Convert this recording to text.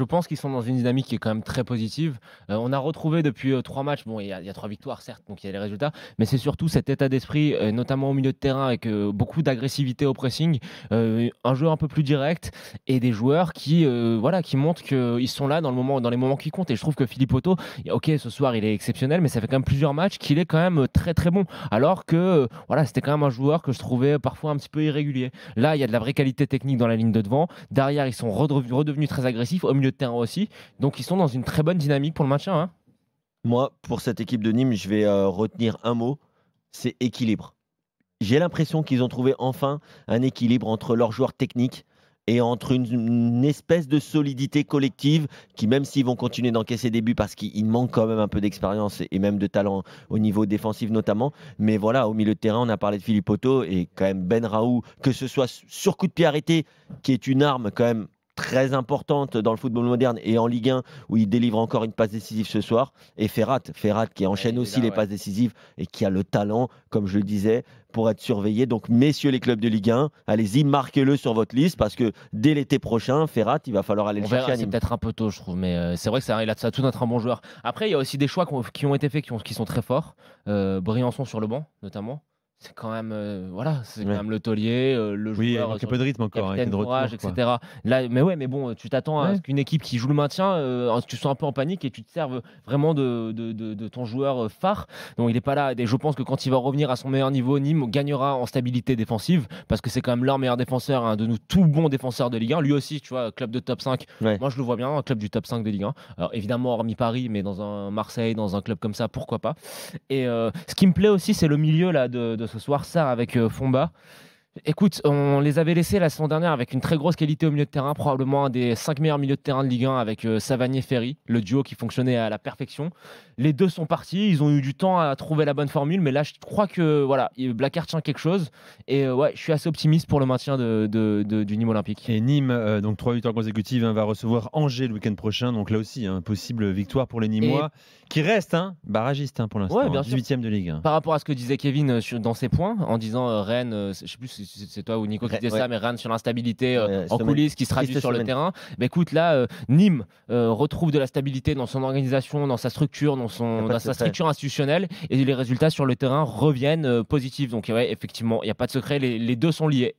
je pense qu'ils sont dans une dynamique qui est quand même très positive. Euh, on a retrouvé depuis euh, trois matchs, bon, il y, a trois victoires, certes, donc il y a les résultats, mais c'est surtout cet état d'esprit, euh, notamment au milieu de terrain, avec beaucoup d'agressivité au pressing, un jeu un peu plus direct et des joueurs qui, voilà, qui montrent qu'ils sont là dans, le moment, dans les moments qui comptent. Et je trouve que Philippe Otto, ok, ce soir il est exceptionnel, mais ça fait quand même plusieurs matchs qu'il est quand même très très bon. Alors que, voilà, c'était quand même un joueur que je trouvais parfois un petit peu irrégulier. Là, il y a de la vraie qualité technique dans la ligne de devant. Derrière, ils sont redevenus très agressifs. Au milieu de terrain aussi. Donc ils sont dans une très bonne dynamique pour le maintien. Hein. Moi, pour cette équipe de Nîmes, je vais euh, retenir un mot, c'est équilibre. J'ai l'impression qu'ils ont trouvé enfin un équilibre entre leurs joueurs techniques et entre une, une, espèce de solidité collective qui, même s'ils vont continuer d'encaisser des buts parce qu'il manque quand même un peu d'expérience et même de talent au niveau défensif notamment, mais voilà, au milieu de terrain, on a parlé de Philippe Otto et quand même Ben Raoult, que ce soit sur coup de pied arrêté, qui est une arme quand même très importante dans le football moderne et en Ligue 1 où il délivre encore une passe décisive ce soir. Et Ferrat, Ferrat qui enchaîne aussi les passes décisives et qui a le talent, comme je le disais, pour être surveillé. Donc, messieurs les clubs de Ligue 1, allez-y, marquez-le sur votre liste parce que dès l'été prochain, Ferrat, il va falloir aller le chercher. C'est peut-être un peu tôt, je trouve, mais euh, c'est vrai que ça, il a, ça tout notre un bon joueur. Après, il y a aussi des choix qui ont, été faits qui, sont très forts. Euh, Briançon sur le banc, notamment c'est quand même euh, voilà c'est même euh, le taulier le joueur il a euh, peu de rythme encore hein, avec de courage, etc là mais ouais mais bon tu t'attends à ce qu'une équipe qui joue le maintien tu sois un peu en panique et tu te serves vraiment de, de, de, ton joueur phare donc il n'est pas là et je pense que quand il va revenir à son meilleur niveau Nîmes gagnera en stabilité défensive parce que c'est quand même leur meilleur défenseur un hein, de nous tout bon défenseur de Ligue 1 lui aussi tu vois club de top 5 moi je le vois bien un club du top 5 de Ligue 1 alors évidemment hormis Paris mais dans un Marseille dans un club comme ça pourquoi pas et ce qui me plaît aussi c'est le milieu là de, de ce soir, ça avec euh, Fomba. Écoute, on les avait laissés la saison dernière avec une très grosse qualité au milieu de terrain, probablement un des 5 meilleurs milieux de terrain de Ligue 1 avec euh, savagné Ferry, le duo qui fonctionnait à la perfection. Les deux sont partis, ils ont eu du temps à trouver la bonne formule, mais là je crois que voilà, Blackheart tient quelque chose et euh, ouais, je suis assez optimiste pour le maintien de, du Nîmes Olympique. Et Nîmes, euh, donc 3 victoires consécutives, hein, va recevoir Angers le week-end prochain, donc là aussi, hein, possible victoire pour les Nîmois qui reste hein, barragiste hein, pour l'instant, 18 e de Ligue 1. Par rapport à ce que disait Kevin dans ses points, en disant Rennes, je sais plus c'est toi ou Nico qui disait ça, mais rien sur l'instabilité euh, en qui se traduit sur le terrain. mais bah, écoute, là, euh, Nîmes euh, retrouve de la stabilité dans son organisation, dans sa structure, dans, son, sa structure institutionnelle, et les résultats sur le terrain reviennent positifs. Donc, ouais, effectivement, il n'y a pas de secret, les deux sont liés.